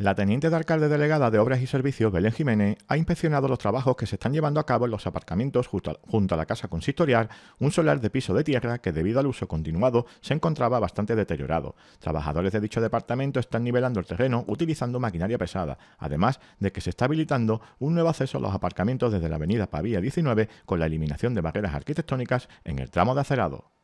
La teniente de alcalde delegada de Obras y Servicios, Belén Jiménez, ha inspeccionado los trabajos que se están llevando a cabo en los aparcamientos junto a la casa consistorial, un solar de piso de tierra que debido al uso continuado se encontraba bastante deteriorado. Trabajadores de dicho departamento están nivelando el terreno utilizando maquinaria pesada, además de que se está habilitando un nuevo acceso a los aparcamientos desde la avenida Pavía 19 con la eliminación de barreras arquitectónicas en el tramo de acerado.